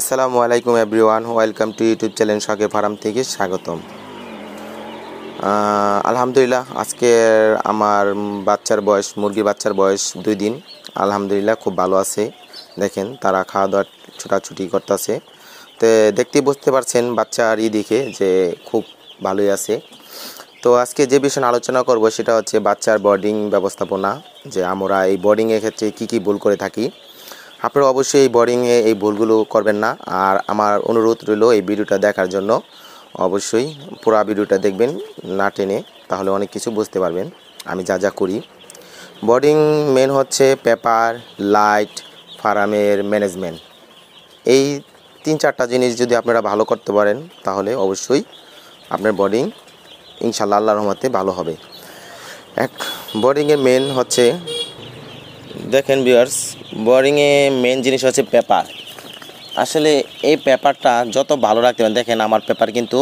আসসালামু আলাইকুম everyone welcome to YouTube channel শখে ফার্ম থেকে স্বাগতম আলহামদুলিল্লাহ আজকে আমার বাচ্চার বয়স মুরগির বাচ্চার বয়স দুই দিন আলহামদুলিল্লাহ খুব ভালো আছে দেখেন তারা খাওয়া দাওয়া ছোটাছুটি করতেছে তো দেখতে বুঝতে পারছেন বাচ্চার ই দেখে যে খুব ভালোই আছে তো আজকে যে বিষয়ে আলোচনা করব সেটা হচ্ছে বাচ্চার বোর্ডিং ব্যবস্থাপনা যে আমরা এই বোর্ডিংয়ের ক্ষেত্রে কি কি ভুল করে থাকি আপনারা অবশ্যই এই বোরিংয়ে এই ভুলগুলো করবেন না আর আমার অনুরোধ রইল এই ভিডিওটা দেখার জন্য অবশ্যই পুরো ভিডিওটা দেখবেন না টেনে তাহলে অনেক কিছু বুঝতে পারবেন আমি যা যা করি বোরিং মেন হচ্ছে পেপার লাইট ফার্মের ম্যানেজমেন্ট এই তিন চারটা জিনিস যদি আপনারা ভালো করতে পারেন তাহলে অবশ্যই আপনার বোর্ডিং ইনশাল্লাহ আল্লাহ রহমতে ভালো হবে এক বোর্ডিংয়ের মেন হচ্ছে দেখেন ভিউয়ার্স বোরিংয়ে মেন জিনিস হচ্ছে পেপার আসলে এই পেপারটা যত ভালো রাখতে পারেন দেখেন আমার পেপার কিন্তু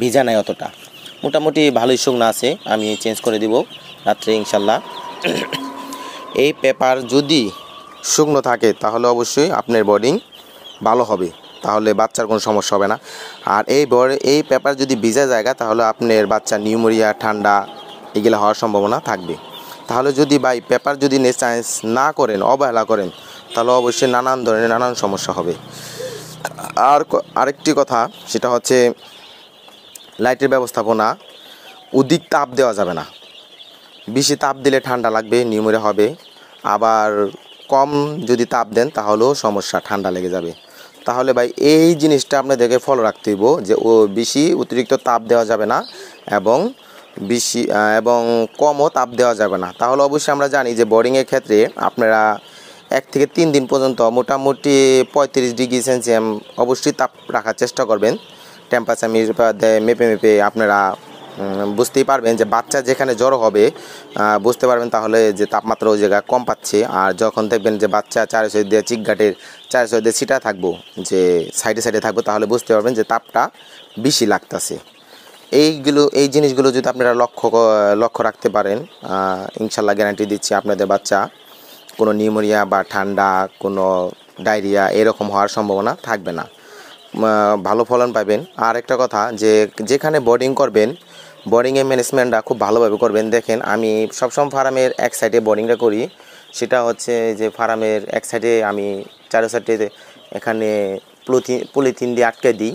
ভিজা নাই অতটা মোটামুটি ভালোই শুকনো আছে আমি চেঞ্জ করে দিব রাত্রে ইনশাল্লাহ এই পেপার যদি শুকনো থাকে তাহলে অবশ্যই আপনার বোর্ডিং ভালো হবে তাহলে বাচ্চার কোনো সমস্যা হবে না আর এই বর এই পেপার যদি ভিজা জায়গা তাহলে আপনার বাচ্চা নিউমোরিয়া ঠান্ডা এগুলো হওয়ার সম্ভাবনা থাকবে তাহলে যদি ভাই পেপার যদি নে চায়েন্স না করেন অবহেলা করেন তাহলে অবশ্যই নানান ধরনের নানান সমস্যা হবে আর আরেকটি কথা সেটা হচ্ছে লাইটের ব্যবস্থাপনা অধিক তাপ দেওয়া যাবে না বেশি তাপ দিলে ঠান্ডা লাগবে নিউমোরিয়া হবে আবার কম যদি তাপ দেন তাহলেও সমস্যা ঠান্ডা লেগে যাবে তাহলে ভাই এই জিনিসটা আপনাদেরকে ফলো রাখতে হইব যে ও বেশি অতিরিক্ত তাপ দেওয়া যাবে না এবং বেশি এবং কমও তাপ দেওয়া যাবে না তাহলে অবশ্যই আমরা জানি যে বোরিংয়ের ক্ষেত্রে আপনারা এক থেকে তিন দিন পর্যন্ত মোটামুটি পঁয়ত্রিশ ডিগ্রি সেলসিয়াম অবশ্যই তাপ রাখার চেষ্টা করবেন টেম্পারেচার মেপে মেপে আপনারা বুঝতেই পারবেন যে বাচ্চা যেখানে জ্বর হবে বুঝতে পারবেন তাহলে যে তাপমাত্রা ওই জায়গায় কম পাচ্ছে আর যখন দেখবেন যে বাচ্চা চারে সাইড দিয়ে চিকঘাটের চারে সাইড দিয়ে সিটা থাকবো যে সাইডে সাইডে থাকবো তাহলে বুঝতে পারবেন যে তাপটা বেশি লাগতেছে এইগুলো এই জিনিসগুলো যদি আপনারা লক্ষ্য লক্ষ্য রাখতে পারেন ইনশাল্লাহ গ্যারান্টি দিচ্ছি আপনাদের বাচ্চা কোনো নিউমোনিয়া বা ঠান্ডা কোনো ডায়রিয়া এরকম হওয়ার সম্ভাবনা থাকবে না ভালো ফলন পাবেন আর একটা কথা যে যেখানে বোর্ডিং করবেন বোর্ডিংয়ের ম্যানেজমেন্টটা খুব ভালোভাবে করবেন দেখেন আমি সবসময় ফার্মের এক সাইডে বোর্ডিংটা করি সেটা হচ্ছে যে ফার্মের এক সাইডে আমি চারো সাইডে এখানে পলিথিন পলিথিন দিয়ে আটকে দিই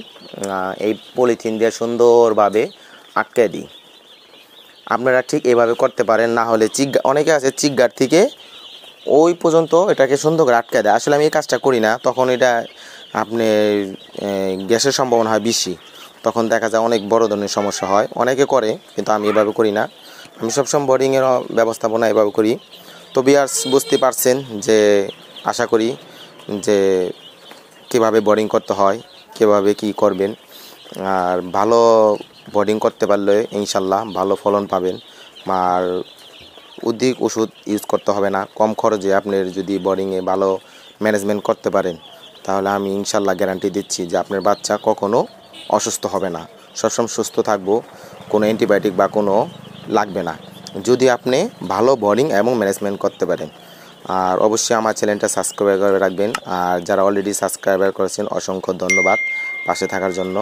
এই পলিথিন দিয়ে সুন্দরভাবে আটকে দিই আপনারা ঠিক এভাবে করতে পারেন না হলে চিগা অনেকে আছে চিগার থেকে ওই পর্যন্ত এটাকে সুন্দর করে আটকে দেয় আসলে আমি এই কাজটা করি না তখন এটা আপনি গ্যাসের সম্ভাবনা হয় বেশি তখন দেখা যায় অনেক বড় ধরনের সমস্যা হয় অনেকে করে কিন্তু আমি এভাবে করি না আমি সবসময় বোর্ডিংয়েরও ব্যবস্থাপনা এভাবে করি তো বিয়ার্স বুঝতে পারছেন যে আশা করি যে কীভাবে বোর্ডিং করতে হয় কীভাবে কি করবেন আর ভালো বোর্ডিং করতে পারলে ইনশাল্লাহ ভালো ফলন পাবেন আর অধিক ওষুধ ইউজ করতে হবে না কম খরচে আপনার যদি বোলিংয়ে ভালো ম্যানেজমেন্ট করতে পারেন তাহলে আমি ইনশাল্লাহ গ্যারান্টি দিচ্ছি যে আপনার বাচ্চা কখনো অসুস্থ হবে না সবসময় সুস্থ থাকব কোনো অ্যান্টিবায়োটিক বা কোনো লাগবে না যদি আপনি ভালো বোর্ডিং এবং ম্যানেজমেন্ট করতে পারেন আর অবশ্যই আমার চ্যানেলটা সাবস্ক্রাইব করে রাখবেন আর যারা অলরেডি সাবস্ক্রাইবার করেছেন অসংখ্য ধন্যবাদ পাশে থাকার জন্য